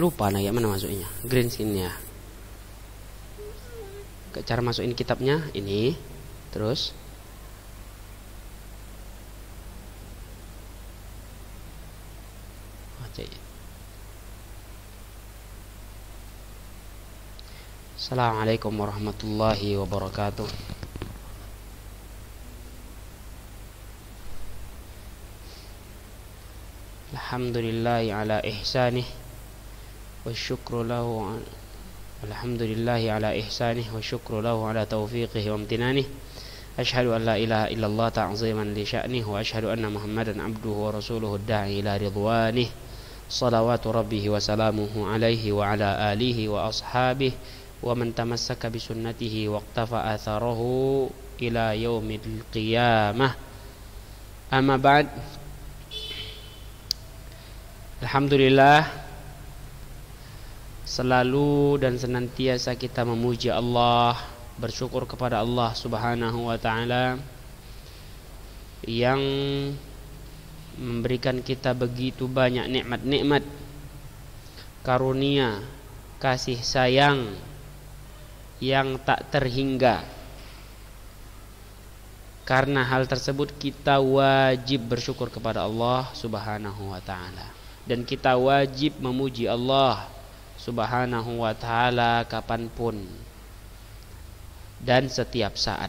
lupa nah ya mana masuknya green skin ya cara masukin kitabnya ini terus oh, Assalamualaikum warahmatullahi wabarakatuh Alhamdulillahi ala ihsanih والشكر له الحمد لله على إحسانه والشكر له على توفيقه وامتنانه أشهد أن لا إله إلا الله تعظيما لشأنه وأشهد أن محمدا عبده ورسوله الداعي إلى رضوانه صلوات ربه وسلامه عليه وعلى آله وأصحابه ومن تمسك بسنته واقتفى أثره إلى يوم القيامة أما بعد الحمد لله selalu dan senantiasa kita memuji Allah, bersyukur kepada Allah Subhanahu wa taala yang memberikan kita begitu banyak nikmat-nikmat karunia, kasih sayang yang tak terhingga. Karena hal tersebut kita wajib bersyukur kepada Allah Subhanahu wa taala dan kita wajib memuji Allah subhanahu wa ta'ala kapanpun dan setiap saat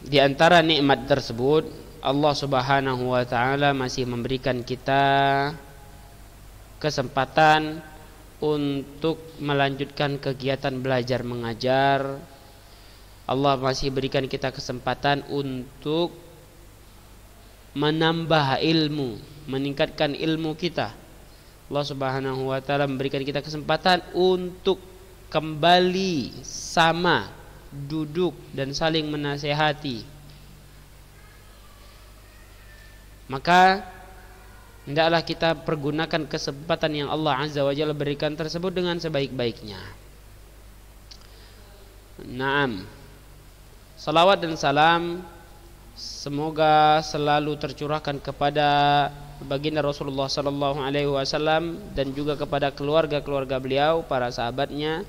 di antara nikmat tersebut Allah subhanahu wa ta'ala masih memberikan kita kesempatan untuk melanjutkan kegiatan belajar mengajar Allah masih berikan kita kesempatan untuk menambah ilmu, meningkatkan ilmu kita. Allah Subhanahu wa taala memberikan kita kesempatan untuk kembali sama duduk dan saling menasehati. Maka hendaklah kita pergunakan kesempatan yang Allah Azza wa Jalla berikan tersebut dengan sebaik-baiknya. Naam. Salawat dan salam Semoga selalu tercurahkan kepada baginda Rasulullah sallallahu alaihi wasallam dan juga kepada keluarga-keluarga beliau, para sahabatnya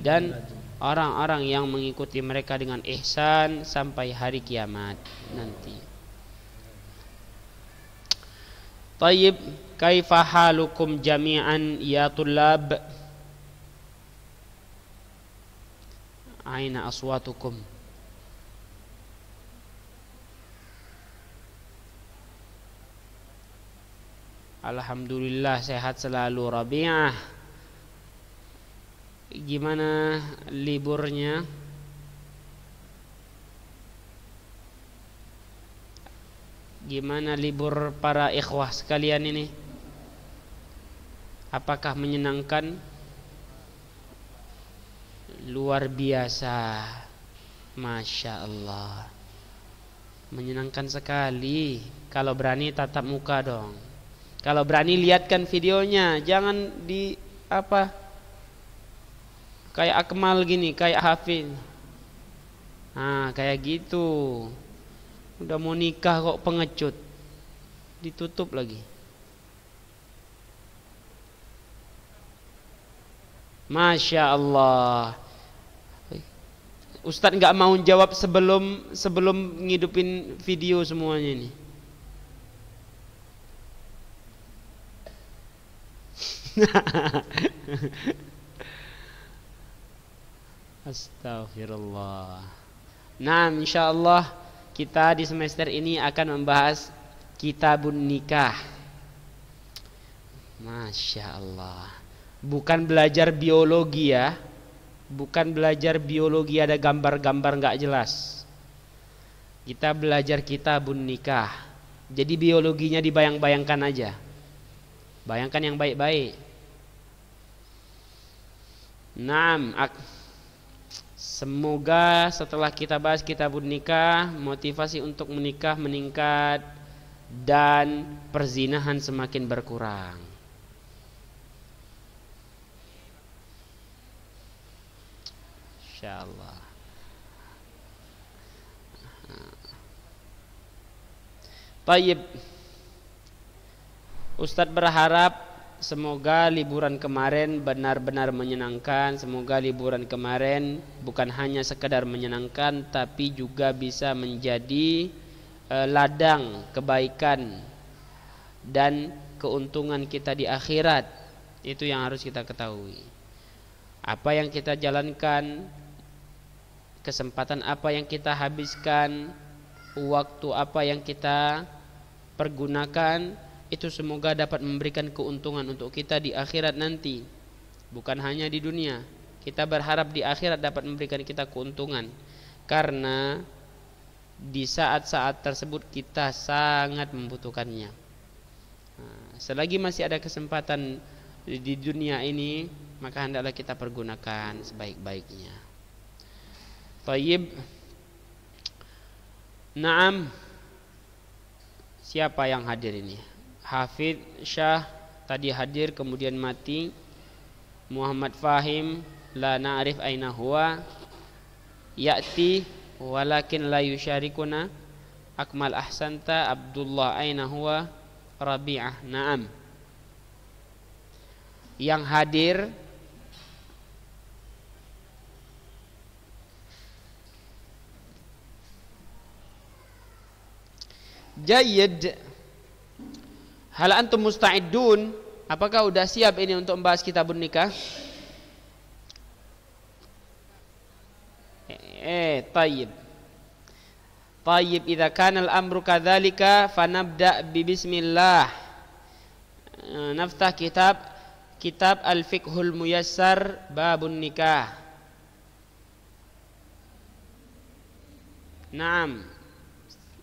dan orang-orang yang mengikuti mereka dengan ihsan sampai hari kiamat nanti. Tayyib, kaifa halukum jami'an ya tulab? Aina aswatukum? Alhamdulillah sehat selalu Rabi'ah Gimana liburnya? Gimana libur para ikhwah sekalian ini? Apakah menyenangkan? Luar biasa Masya Allah Menyenangkan sekali Kalau berani tatap muka dong kalau berani lihatkan videonya, jangan di apa kayak Akmal gini, kayak Hafid. Nah, kayak gitu. Udah mau nikah kok pengecut. Ditutup lagi. Masya Allah. Ustadz nggak mau jawab sebelum sebelum ngidupin video semuanya ini. Astaghfirullah. Nah, Allah kita di semester ini akan membahas kitabun nikah. Masya Allah. Bukan belajar biologi ya. Bukan belajar biologi ada gambar-gambar nggak jelas. Kita belajar kitabun nikah. Jadi biologinya dibayang-bayangkan aja. Bayangkan yang baik-baik. Naam. Semoga setelah kita bahas kitabun nikah, motivasi untuk menikah meningkat dan perzinahan semakin berkurang. Insyaallah. Tayyib. Ustadz berharap Semoga liburan kemarin benar-benar menyenangkan. Semoga liburan kemarin bukan hanya sekedar menyenangkan, tapi juga bisa menjadi uh, ladang kebaikan dan keuntungan kita di akhirat. Itu yang harus kita ketahui. Apa yang kita jalankan, kesempatan apa yang kita habiskan, waktu apa yang kita pergunakan itu semoga dapat memberikan keuntungan untuk kita di akhirat nanti bukan hanya di dunia kita berharap di akhirat dapat memberikan kita keuntungan karena di saat-saat tersebut kita sangat membutuhkannya nah, selagi masih ada kesempatan di dunia ini maka hendaklah kita pergunakan sebaik-baiknya Tayyib Naam Siapa yang hadir ini? Hafid Syah tadi hadir kemudian mati Muhammad Fahim la na'rif aina huwa ya'ti walakin la yusyarikuna Akmal Ahsanta Abdullah aina huwa Rabi'ah Naam yang hadir Jayyid Hal antum musta'idun? Apakah sudah siap ini untuk membahas kitabun nikah? Eh, eh, tayyib. Tayyib idza kana al-amru kadzalika fanabda bi bismillah. Eh, naftah kitab kitab Al-Fiqhul Muyassar babun nikah. Naam.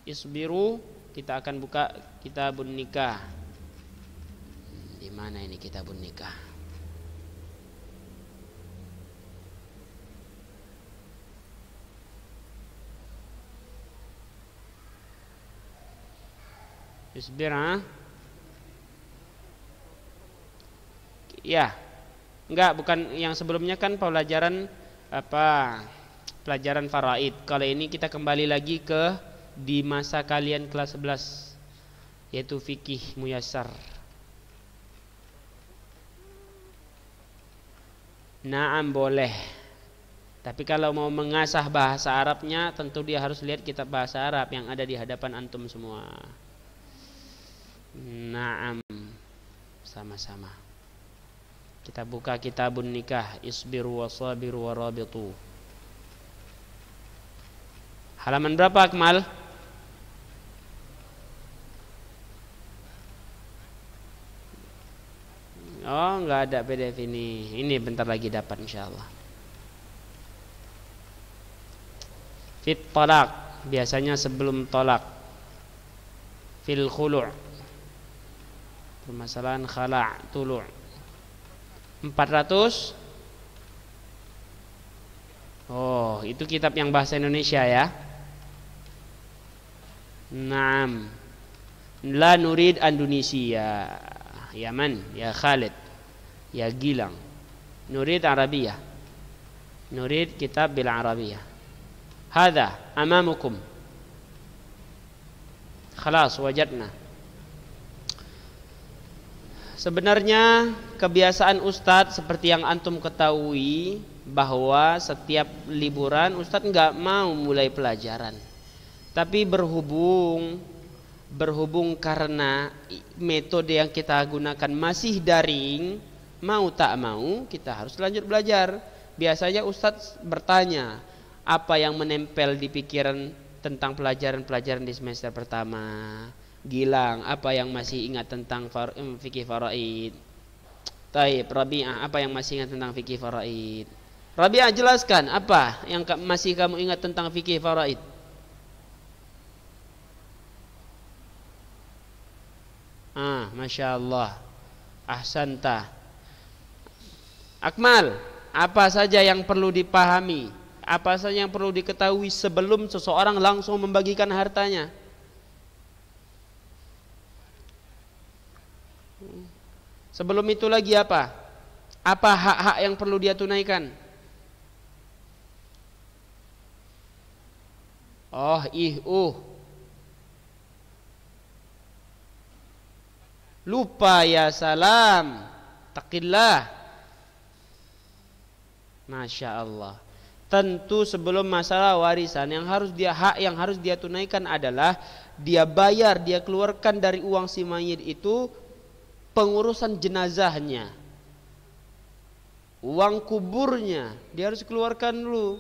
Isbiru kita akan buka kitabun nikah di mana ini kita nikah Isbir ha? Ya. Enggak, bukan yang sebelumnya kan pelajaran apa? Pelajaran faraid. Kalau ini kita kembali lagi ke di masa kalian kelas 11 yaitu fikih muyasar. Naam boleh. Tapi kalau mau mengasah bahasa Arabnya tentu dia harus lihat kitab bahasa Arab yang ada di hadapan antum semua. Naam. Sama-sama. Kita buka kitabun nikah Isbiru wa rabitu. Halaman berapa Akmal? ada PDF ini. Ini bentar lagi dapat insya Allah. Fit tolak biasanya sebelum tolak. Fil khulu' permasalahan khala' tulu' 400 Oh, itu kitab yang bahasa Indonesia ya. Naam. La nurid Indonesia. Yaman, ya Khalid ya Gilang nurid Arabiyah nurid kitab bil Arabiyah هذا أمامكم khalas wajadna Sebenarnya kebiasaan Ustadz seperti yang antum ketahui bahwa setiap liburan Ustadz nggak mau mulai pelajaran. Tapi berhubung berhubung karena metode yang kita gunakan masih daring, mau tak mau kita harus lanjut belajar. Biasanya Ustadz bertanya apa yang menempel di pikiran tentang pelajaran-pelajaran di semester pertama. Gilang, apa yang masih ingat tentang fikih faraid? Taib, Rabi'ah, apa yang masih ingat tentang fikih faraid? Rabi'ah jelaskan apa yang masih kamu ingat tentang fikih faraid? Ah, Masya Allah. Ahsantah Akmal, apa saja yang perlu dipahami? Apa saja yang perlu diketahui sebelum seseorang langsung membagikan hartanya? Sebelum itu lagi apa? Apa hak-hak yang perlu dia tunaikan? Oh, ih, uh. Lupa ya salam. Taqillah. Masya Allah. Tentu sebelum masalah warisan yang harus dia hak yang harus dia tunaikan adalah dia bayar, dia keluarkan dari uang si mayit itu pengurusan jenazahnya. Uang kuburnya dia harus keluarkan dulu.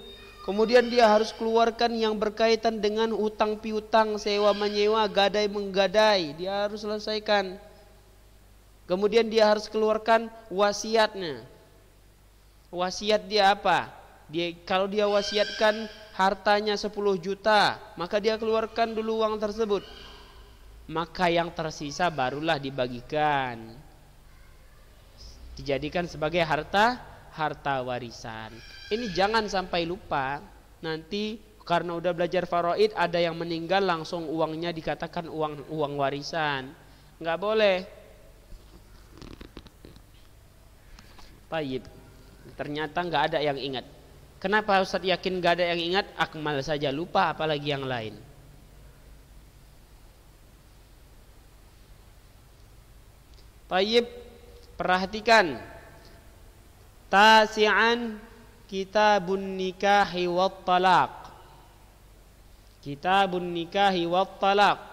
Kemudian dia harus keluarkan yang berkaitan dengan utang piutang, sewa menyewa, gadai menggadai, dia harus selesaikan. Kemudian dia harus keluarkan wasiatnya. Wasiat dia apa? Dia kalau dia wasiatkan hartanya 10 juta, maka dia keluarkan dulu uang tersebut. Maka yang tersisa barulah dibagikan. Dijadikan sebagai harta harta warisan. Ini jangan sampai lupa nanti karena udah belajar faraid ada yang meninggal langsung uangnya dikatakan uang uang warisan. Enggak boleh. Baik ternyata nggak ada yang ingat kenapa Ustadz yakin nggak ada yang ingat akmal saja lupa apalagi yang lain Tayyib perhatikan tasi'an kitabun nikahi wat talaq kitabun nikahi wat talaq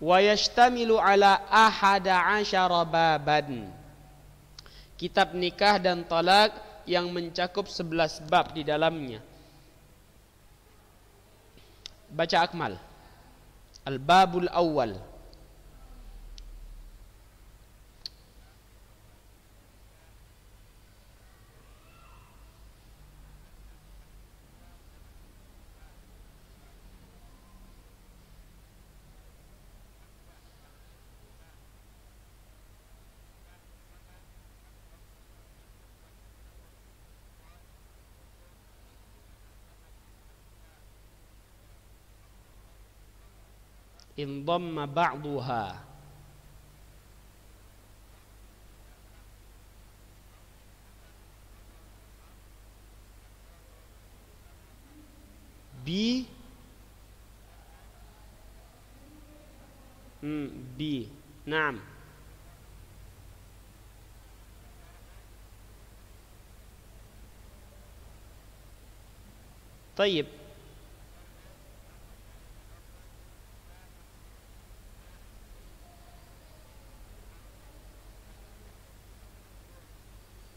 wa yashtamilu ala ahada asyara baban. Kitab nikah dan talak yang mencakup 11 bab di dalamnya. Baca Akmal. Al-babul awal. انضم بعضها بي ب نعم طيب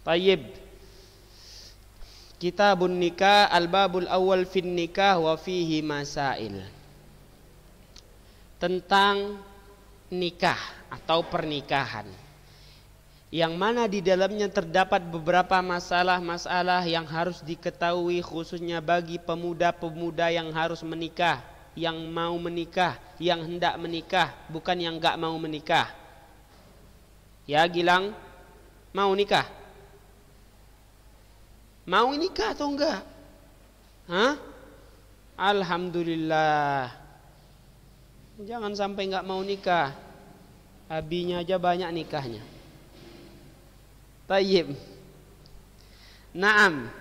Tayyib. Kitabun nikah al-babul awal fin nikah wa fihi masail. Tentang nikah atau pernikahan. Yang mana di dalamnya terdapat beberapa masalah-masalah yang harus diketahui khususnya bagi pemuda-pemuda yang harus menikah, yang mau menikah, yang hendak menikah, bukan yang gak mau menikah. Ya, Gilang, mau nikah? Mau nikah atau enggak? Hah? Alhamdulillah. Jangan sampai enggak mau nikah. Abinya aja banyak nikahnya. Tayyib. Naam.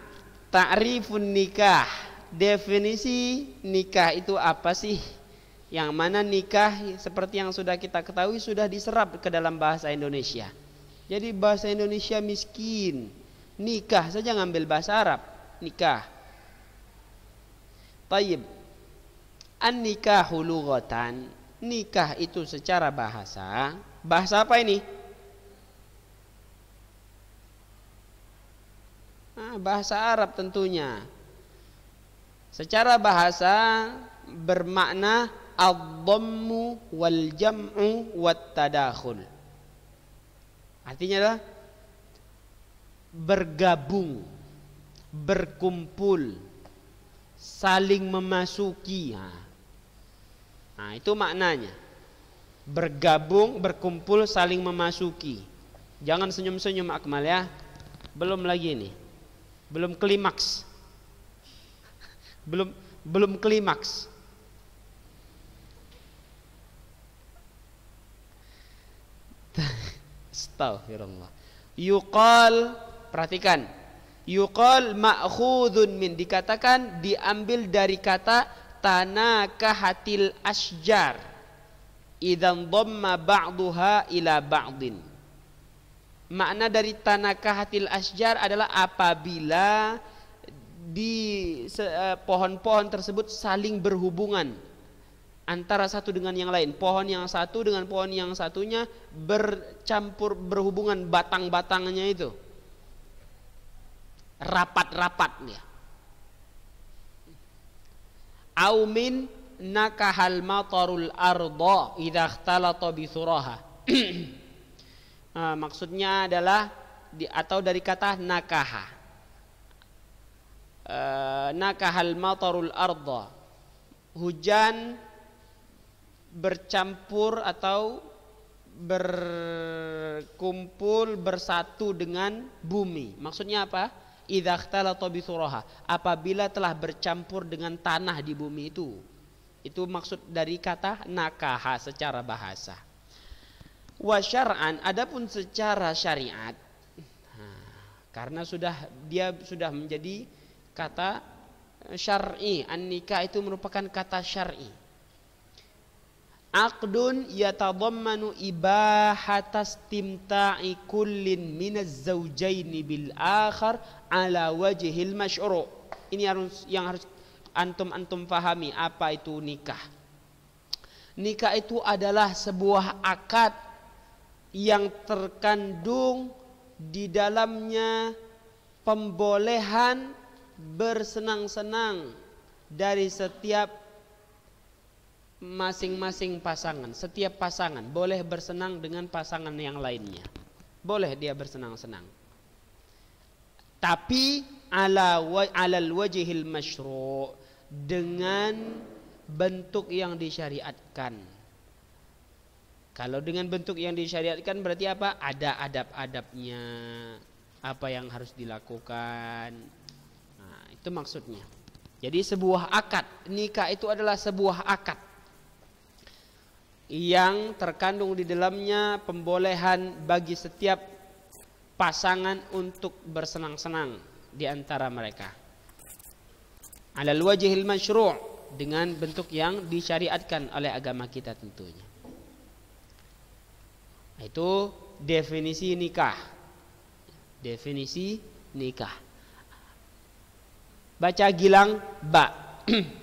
Ta'rifun nikah. Definisi nikah itu apa sih? Yang mana nikah seperti yang sudah kita ketahui sudah diserap ke dalam bahasa Indonesia. Jadi bahasa Indonesia miskin Nikah saja ngambil bahasa Arab, nikah. tayyib An-nikahu lughatan. Nikah itu secara bahasa, bahasa apa ini? Nah, bahasa Arab tentunya. Secara bahasa bermakna ad-dhammu wal jam'u wat tadakhul. Artinya adalah bergabung, berkumpul, saling memasuki. Nah, itu maknanya. Bergabung, berkumpul, saling memasuki. Jangan senyum-senyum Akmal ya. Belum lagi ini. Belum klimaks. belum belum klimaks. Astaghfirullah. Yuqal Perhatikan. Yuqal ma'khudun min dikatakan diambil dari kata tanaka hatil asjar. Idan dhamma ba'duha ila ba'din. Makna dari tanaka hatil asjar adalah apabila di e, pohon-pohon tersebut saling berhubungan antara satu dengan yang lain. Pohon yang satu dengan pohon yang satunya bercampur berhubungan batang-batangnya itu rapat-rapatnya. Aumin nakahal matarul arda Idah tala bi nah, maksudnya adalah di, atau dari kata nakaha. E, nakahal matarul arda. Hujan bercampur atau berkumpul bersatu dengan bumi. Maksudnya apa? idzakhtalata apabila telah bercampur dengan tanah di bumi itu itu maksud dari kata nakaha secara bahasa wasyaran adapun secara syariat karena sudah dia sudah menjadi kata syar'i an nikah itu merupakan kata syar'i Aqdun yatadhammanu ibahatas timta'i kullin minaz zawjaini bil akhar ala wajhil masyru'. Ini harus yang harus antum-antum fahami apa itu nikah. Nikah itu adalah sebuah akad yang terkandung di dalamnya pembolehan bersenang-senang dari setiap masing-masing pasangan, setiap pasangan boleh bersenang dengan pasangan yang lainnya. Boleh dia bersenang-senang. Tapi ala wa, alal wajihil masyru' dengan bentuk yang disyariatkan. Kalau dengan bentuk yang disyariatkan berarti apa? Ada adab-adabnya. Apa yang harus dilakukan. Nah, itu maksudnya. Jadi sebuah akad, nikah itu adalah sebuah akad yang terkandung di dalamnya pembolehan bagi setiap pasangan untuk bersenang-senang di antara mereka. Alal wajihil masyru' dengan bentuk yang disyariatkan oleh agama kita tentunya. Itu definisi nikah. Definisi nikah. Baca gilang ba.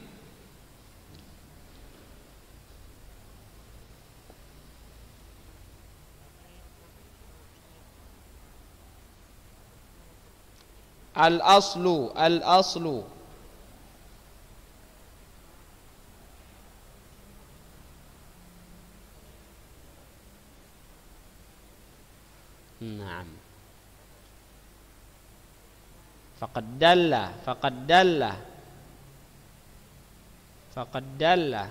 الأصل الأصل نعم فقد دل فقد دل فقد دل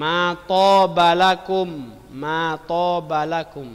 ma tobalakum ma tobalakum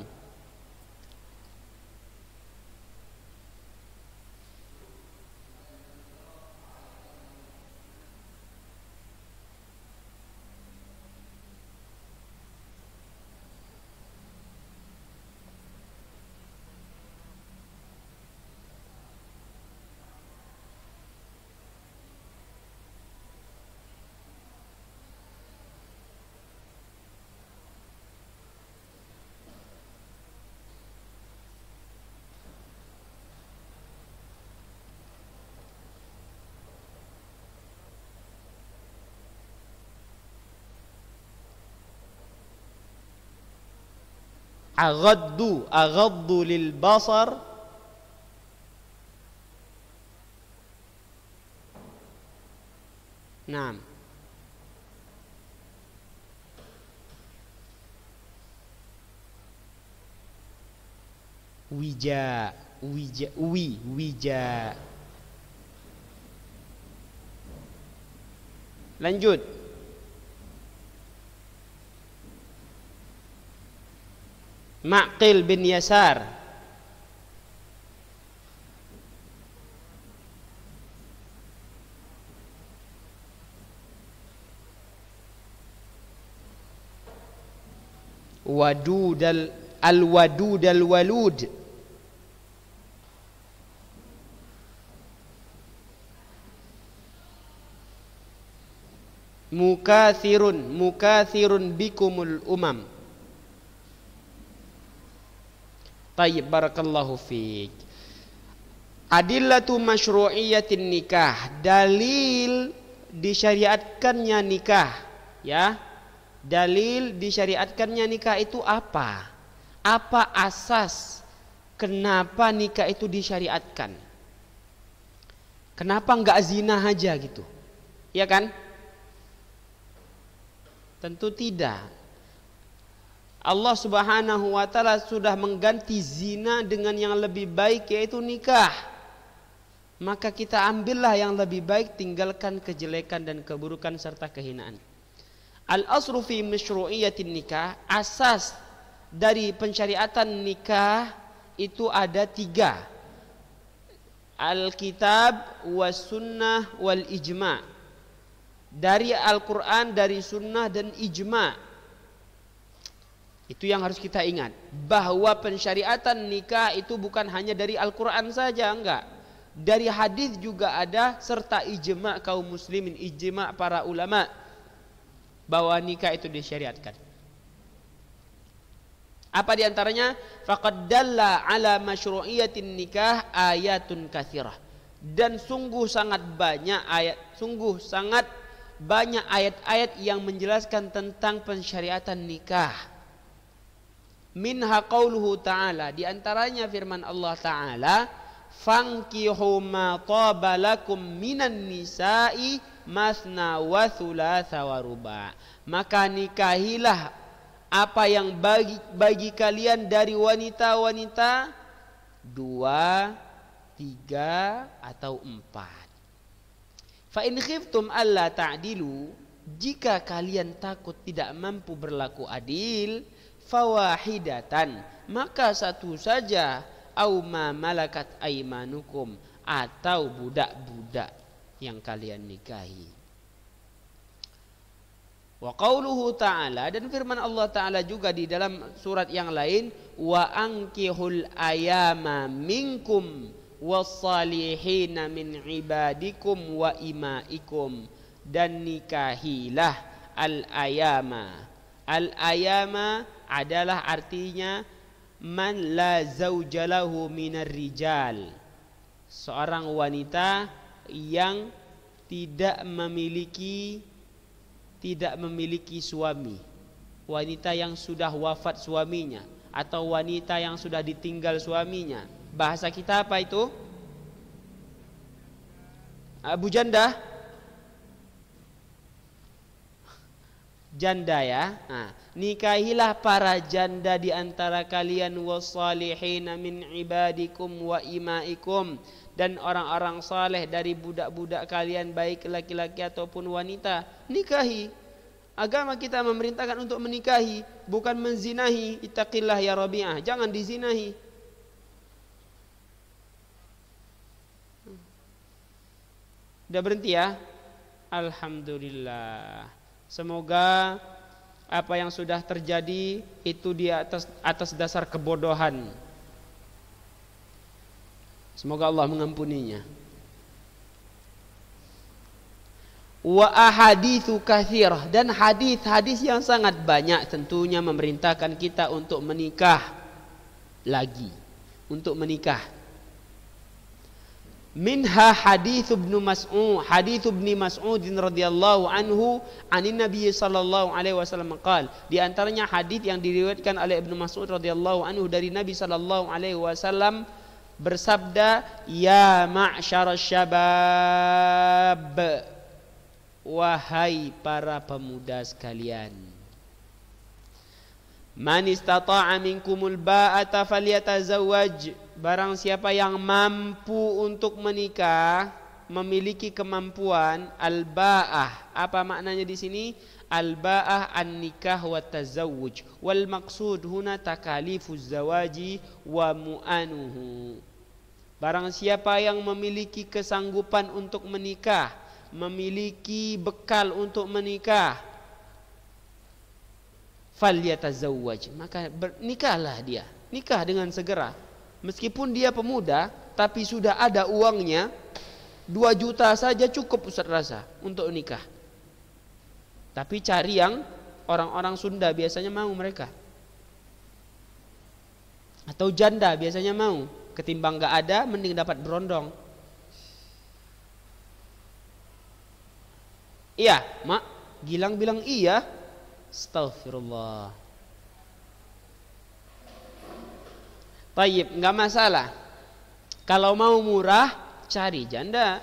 أغض أغض للبصر نعم وجاء وجاء وي وجاء لنجود Ma'qil bin Yasar wadud al Walud, mukathirun mukathirun bikumul umam Tayyib barakallahu fiik. Adillatu masyru'iyatin nikah. Dalil disyariatkannya nikah, ya. Dalil disyariatkannya nikah itu apa? Apa asas kenapa nikah itu disyariatkan? Kenapa enggak zina aja gitu? Ya kan? Tentu tidak. Allah Subhanahu wa taala sudah mengganti zina dengan yang lebih baik yaitu nikah. Maka kita ambillah yang lebih baik tinggalkan kejelekan dan keburukan serta kehinaan. Al asru fi mashru'iyyatin nikah, asas dari pencariatan nikah itu ada tiga. alkitab, kitab was sunnah wal ijma. Dari Al-Qur'an, dari sunnah dan ijma' Itu yang harus kita ingat bahwa pensyariatan nikah itu bukan hanya dari Al-Qur'an saja, enggak. Dari hadis juga ada serta ijma kaum muslimin, ijma para ulama bahwa nikah itu disyariatkan. Apa di antaranya? Faqad dalla ala masyru'iyatin nikah ayatun kathirah. Dan sungguh sangat banyak ayat, sungguh sangat banyak ayat-ayat yang menjelaskan tentang pensyariatan nikah minha qauluhu ta'ala di antaranya firman Allah taala fankihu ma lakum minan nisa'i masna wa thulatha wa ruba maka nikahilah apa yang bagi bagi kalian dari wanita-wanita dua tiga atau empat fa in khiftum alla ta'dilu jika kalian takut tidak mampu berlaku adil fawahidatan maka satu saja au ma malakat aimanukum atau budak-budak yang kalian nikahi. Wa qauluhu ta'ala dan firman Allah taala juga di dalam surat yang lain wa ankihul ayama minkum wassalihina min ibadikum wa imaikum dan nikahilah al ayama al ayama adalah artinya man la zaujalahu minar rijal. Seorang wanita yang tidak memiliki tidak memiliki suami. Wanita yang sudah wafat suaminya atau wanita yang sudah ditinggal suaminya. Bahasa kita apa itu? Abu janda janda ya. Nah, nikahilah para janda di antara kalian wasalihina min ibadikum wa imaikum dan orang-orang saleh dari budak-budak kalian baik laki-laki ataupun wanita. Nikahi. Agama kita memerintahkan untuk menikahi, bukan menzinahi. itaqillah ya Rabi'ah, jangan dizinahi. udah berhenti ya? Alhamdulillah. Semoga apa yang sudah terjadi itu di atas atas dasar kebodohan. Semoga Allah mengampuninya. Wa ahaditsu kathirah dan hadis-hadis yang sangat banyak tentunya memerintahkan kita untuk menikah lagi, untuk menikah minha hadits Ibnu Mas'ud hadits ibni Mas'ud radhiyallahu anhu anin Nabi sallallahu alaihi wasallam qaal di antaranya hadits yang diriwayatkan oleh Ibnu Mas'ud radhiyallahu anhu dari Nabi sallallahu alaihi wasallam bersabda ya ma'syar syabab wahai para pemuda sekalian man istata'a minkumul ba'ata falyatazawwaj Barang siapa yang mampu untuk menikah, memiliki kemampuan al-ba'ah. Apa maknanya di sini? Al-ba'ah an-nikah wa tazawwuj. Wal maqsud huna takalifu zawaji wa mu'anuhu. Barang siapa yang memiliki kesanggupan untuk menikah, memiliki bekal untuk menikah, falyatazawwaj. Maka nikahlah dia. Nikah dengan segera Meskipun dia pemuda, tapi sudah ada uangnya, dua juta saja cukup Ustaz rasa untuk nikah. Tapi cari yang orang-orang Sunda biasanya mau mereka. Atau janda biasanya mau. Ketimbang gak ada, mending dapat berondong. Iya, Mak. Gilang bilang iya. Astagfirullah. Tayyib, nggak masalah. Kalau mau murah, cari janda.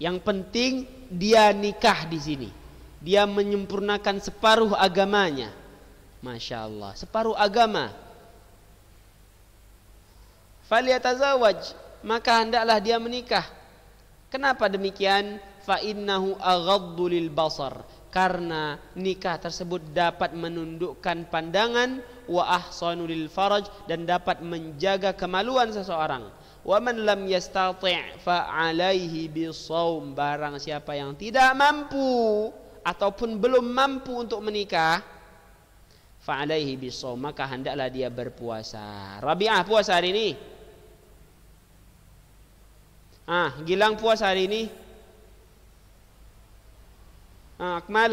Yang penting dia nikah di sini. Dia menyempurnakan separuh agamanya. Masya Allah, separuh agama. Faliyatazawaj, maka hendaklah dia menikah. Kenapa demikian? Fa aghaddu lil basar karena nikah tersebut dapat menundukkan pandangan wa ahsanu lil faraj dan dapat menjaga kemaluan seseorang wa man lam yastati' fa alaihi bisawm barang siapa yang tidak mampu ataupun belum mampu untuk menikah fa alaihi bisawm maka hendaklah dia berpuasa Rabi'ah puasa hari ini Ah, Gilang puasa hari ini أكمل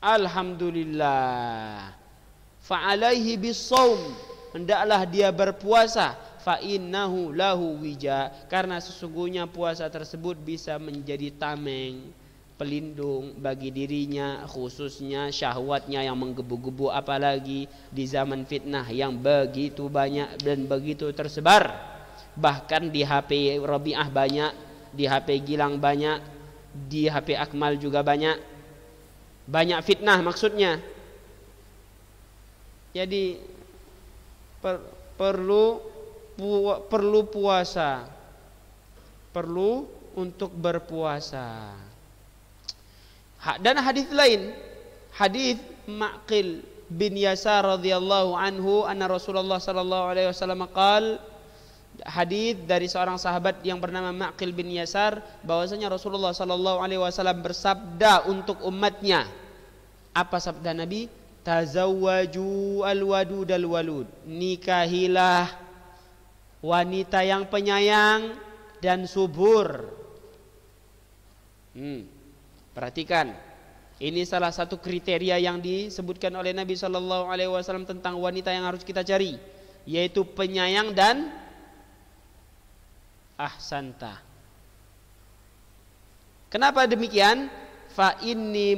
الحمد لله fa'alaihi bisawm hendaklah dia berpuasa fa innahu lahu wija karena sesungguhnya puasa tersebut bisa menjadi tameng pelindung bagi dirinya khususnya syahwatnya yang menggebu-gebu apalagi di zaman fitnah yang begitu banyak dan begitu tersebar bahkan di HP Robiah banyak di HP Gilang banyak, di HP Akmal juga banyak. Banyak fitnah maksudnya. Jadi per, perlu pu, perlu puasa. Perlu untuk berpuasa. Dan hadis lain, hadis Maqil bin Yasar radhiyallahu anhu anna Rasulullah sallallahu alaihi wasallam qala hadis dari seorang sahabat yang bernama Ma'qil bin Yasar bahwasanya Rasulullah sallallahu alaihi wasallam bersabda untuk umatnya. Apa sabda Nabi? Tazawwaju al walud Nikahilah wanita yang penyayang dan subur. Hmm. Perhatikan, ini salah satu kriteria yang disebutkan oleh Nabi Shallallahu Alaihi Wasallam tentang wanita yang harus kita cari, yaitu penyayang dan ahsanta. Kenapa demikian? Fa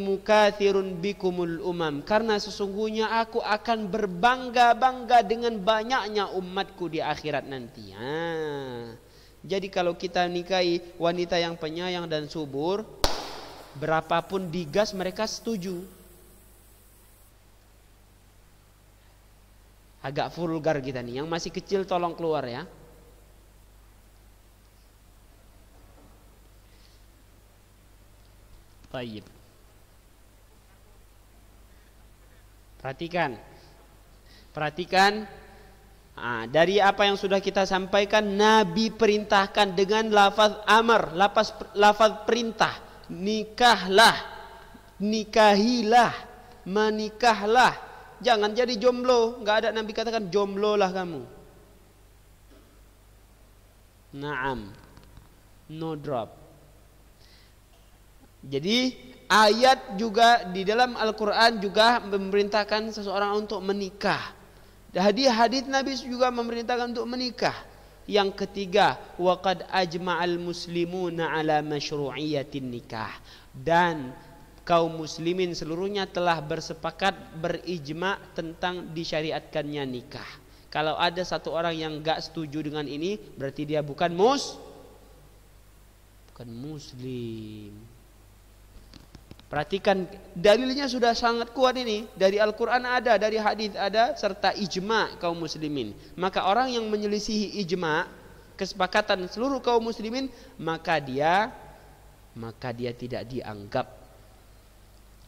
muka tirun bikumul umam karena sesungguhnya aku akan berbangga-bangga dengan banyaknya umatku di akhirat nanti. Ha. Ah. Jadi kalau kita nikahi wanita yang penyayang dan subur, berapapun digas mereka setuju. Agak vulgar kita nih, yang masih kecil tolong keluar ya. Tayyib. Perhatikan. Perhatikan ah, dari apa yang sudah kita sampaikan Nabi perintahkan dengan lafaz amar, lafaz lafaz perintah. Nikahlah. Nikahilah, menikahlah. Jangan jadi jomblo, enggak ada Nabi katakan jomblo lah kamu. Naam. No drop. Jadi ayat juga di dalam Al-Quran juga memerintahkan seseorang untuk menikah. Hadis-hadis Nabi juga memerintahkan untuk menikah. Yang ketiga, waqad ajma'al muslimuna ala mashru'iyatin nikah. Dan kaum muslimin seluruhnya telah bersepakat berijma tentang disyariatkannya nikah. Kalau ada satu orang yang gak setuju dengan ini, berarti dia bukan mus bukan muslim. Perhatikan dalilnya sudah sangat kuat ini dari Al-Qur'an ada, dari hadis ada serta ijma kaum muslimin. Maka orang yang menyelisihi ijma kesepakatan seluruh kaum muslimin maka dia maka dia tidak dianggap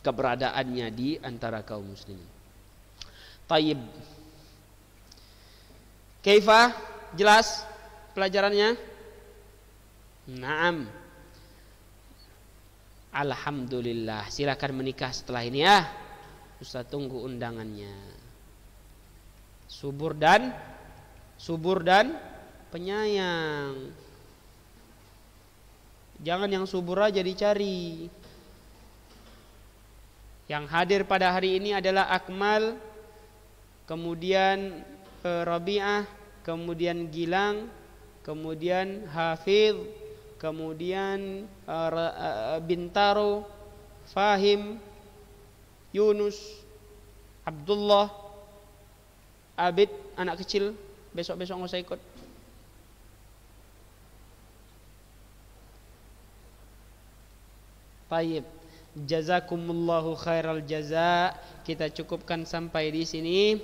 keberadaannya di antara kaum muslimin. Taib. Kaifa? Jelas pelajarannya? Naam. Alhamdulillah. Silakan menikah setelah ini ya. Ustaz tunggu undangannya. Subur dan subur dan penyayang. Jangan yang subur aja dicari. Yang hadir pada hari ini adalah Akmal, kemudian eh, Rabi'ah, kemudian Gilang, kemudian Hafidh, kemudian eh, eh, Bintaro, Fahim, Yunus, Abdullah, Abid anak kecil besok-besok nggak usah ikut. Taib. Jazakumullahu khairal jaza. Kita cukupkan sampai di sini.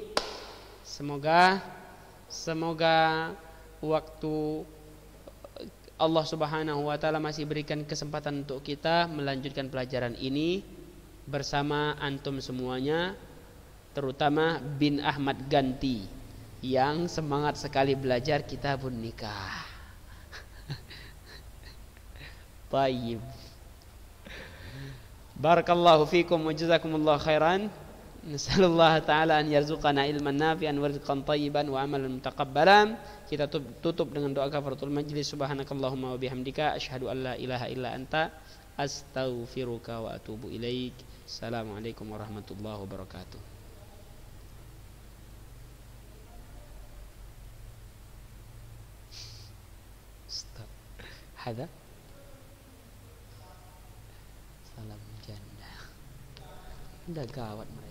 Semoga semoga waktu Allah Subhanahu wa taala masih berikan kesempatan untuk kita melanjutkan pelajaran ini bersama antum semuanya terutama bin Ahmad Ganti yang semangat sekali belajar kitabun nikah. Baik. Barakallahu fiikum wa jazakumullahu khairan taala an تعالى ilman يرزقنا علما نافعا ورزقا wa وعملا متقبلا kita tutup dengan doa kafaratul majlis subhanakallahumma wa bihamdika asyhadu an la ilaha illa anta astaghfiruka wa atubu ilaik assalamualaikum warahmatullahi wabarakatuh هذا salam janda. Udah gawat.